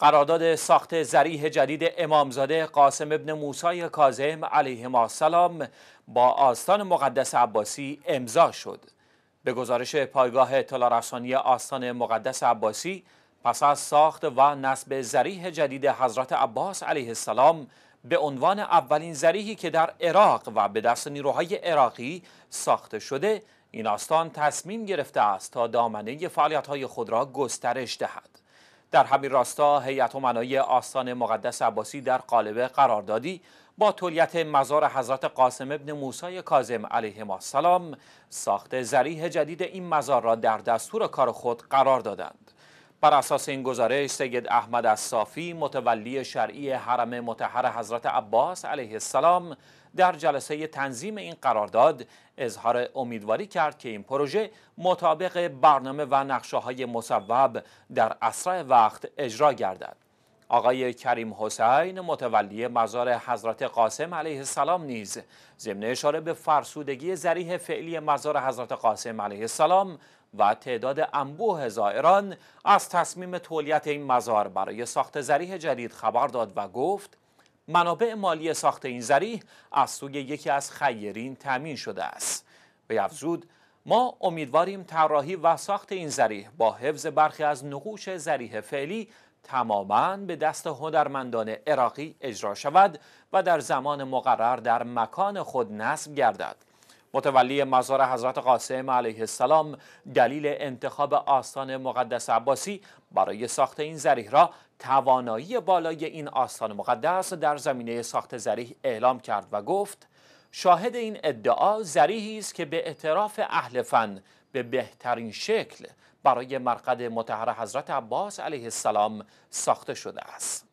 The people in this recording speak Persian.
قرارداد ساخت زریح جدید امامزاده قاسم ابن موسای کازم علیه السلام با آستان مقدس عباسی امضا شد. به گزارش پایگاه اطلاع رسانی آستان مقدس عباسی پس از ساخت و نصب زریح جدید حضرت عباس علیه السلام به عنوان اولین زریحی که در عراق و به دست نیروهای عراقی ساخته شده این آستان تصمیم گرفته است تا دامنه فعالیت‌های خود را گسترش دهد. در همین راستا هیئت امنای آستان مقدس عباسی در قالب قراردادی با تولیت مزار حضرت قاسم ابن موسی کاظم علیه ما ساخت زریح جدید این مزار را در دستور کار خود قرار دادند. بر اساس این گزارش سید احمد اصافی متولی شرعی حرم متحر حضرت عباس علیه السلام در جلسه تنظیم این قرارداد اظهار امیدواری کرد که این پروژه مطابق برنامه و نقشه های مصوب در اسرع وقت اجرا گردد آقای کریم حسین متولی مزار حضرت قاسم علیه السلام نیز ضمن اشاره به فرسودگی زریح فعلی مزار حضرت قاسم علیه السلام و تعداد انبوه زائران از تصمیم تولیت این مزار برای ساخت زریح جدید خبر داد و گفت منابع مالی ساخت این زریح از سوی یکی از خیرین تمین شده است به افزود ما امیدواریم طراحی و ساخت این زریح با حفظ برخی از نقوش زریح فعلی تماما به دست هنرمندان عراقی اجرا شود و در زمان مقرر در مکان خود نصب گردد متولی مزار حضرت قاسم علیه السلام دلیل انتخاب آستان مقدس عباسی برای ساخت این زریح را توانایی بالای این آستان مقدس در زمینه ساخت زریح اعلام کرد و گفت شاهد این ادعا زریحی است که به اعتراف اهل فن به بهترین شکل برای مرقد متحر حضرت عباس علیه السلام ساخته شده است